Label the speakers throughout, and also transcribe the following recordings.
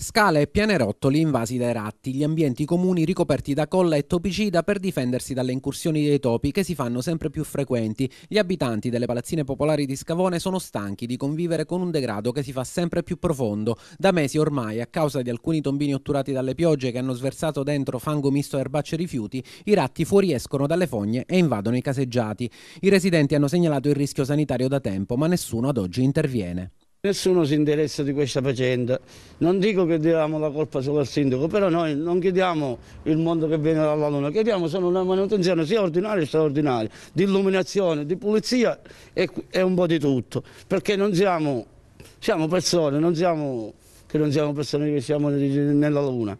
Speaker 1: Scale e pianerottoli invasi dai ratti, gli ambienti comuni ricoperti da colla e topicida per difendersi dalle incursioni dei topi che si fanno sempre più frequenti. Gli abitanti delle palazzine popolari di Scavone sono stanchi di convivere con un degrado che si fa sempre più profondo. Da mesi ormai, a causa di alcuni tombini otturati dalle piogge che hanno sversato dentro fango misto a erbacce e rifiuti, i ratti fuoriescono dalle fogne e invadono i caseggiati. I residenti hanno segnalato il rischio sanitario da tempo, ma nessuno ad oggi interviene.
Speaker 2: Nessuno si interessa di questa faccenda, non dico che diamo la colpa solo al sindaco, però noi non chiediamo il mondo che viene dalla luna, chiediamo solo una manutenzione sia ordinaria che straordinaria, di illuminazione, di pulizia e, e un po' di tutto, perché non siamo, siamo persone, non siamo, non siamo persone che siamo nella luna.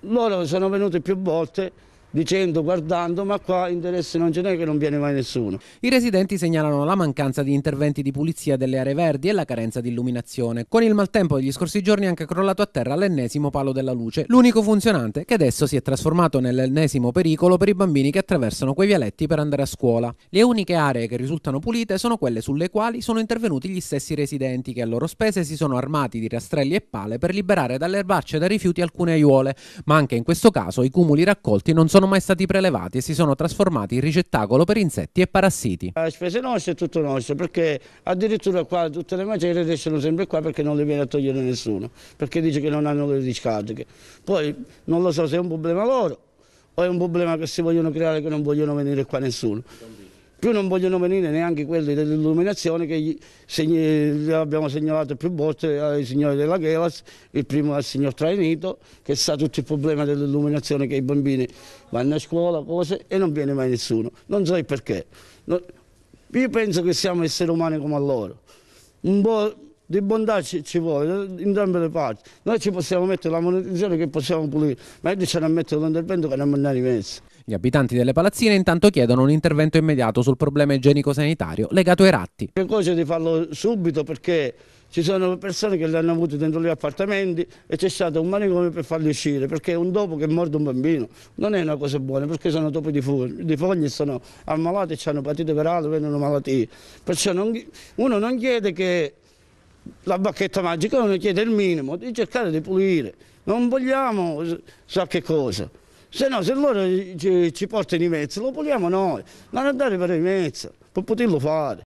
Speaker 2: Loro sono venuti più volte
Speaker 1: dicendo, guardando, ma qua interesse non ce n'è che non viene mai nessuno. I residenti segnalano la mancanza di interventi di pulizia delle aree verdi e la carenza di illuminazione. Con il maltempo degli scorsi giorni è anche crollato a terra l'ennesimo palo della luce, l'unico funzionante che adesso si è trasformato nell'ennesimo pericolo per i bambini che attraversano quei vialetti per andare a scuola. Le uniche aree che risultano pulite sono quelle sulle quali sono intervenuti gli stessi residenti che a loro spese si sono armati di rastrelli e pale per liberare dalle erbacce e dai rifiuti alcune aiuole, ma anche in questo caso i cumuli raccolti non sono sono mai stati prelevati e si sono trasformati in ricettacolo per insetti e parassiti.
Speaker 2: Le spese nostre è tutto nostro, perché addirittura qua tutte le macerie restano sempre qua perché non le viene a togliere nessuno, perché dice che non hanno le discariche. Poi non lo so se è un problema loro o è un problema che si vogliono creare che non vogliono venire qua nessuno più non vogliono venire neanche quelli dell'illuminazione che gli abbiamo segnalato più volte ai signori della Chelas, il primo al signor Trainito che sa tutto il problema dell'illuminazione che i bambini vanno a scuola cose e non viene mai nessuno, non so il perché. io penso che siamo esseri umani come loro, un po' di bontà ci, ci vuole in entrambe le parti, noi ci possiamo mettere la manutenzione che possiamo pulire, ma io ci hanno a mettere l'intervento che non mi hanno
Speaker 1: rimesso. Gli abitanti delle palazzine intanto chiedono un intervento immediato sul problema igienico-sanitario legato ai ratti.
Speaker 2: Che cosa di farlo subito perché ci sono persone che li hanno avuti dentro gli appartamenti e c'è stato un manicomio per farli uscire perché un dopo che è morto un bambino non è una cosa buona perché sono topi di, di foglie, sono ammalati, e hanno patite virale, vengono malattie. Perciò non, uno non chiede che la bacchetta magica, uno chiede il minimo di cercare di pulire. Non vogliamo sa so che cosa. Se no, se loro ci, ci portano i mezzi, lo puliamo noi, ma non andare per i mezzi, per poterlo fare.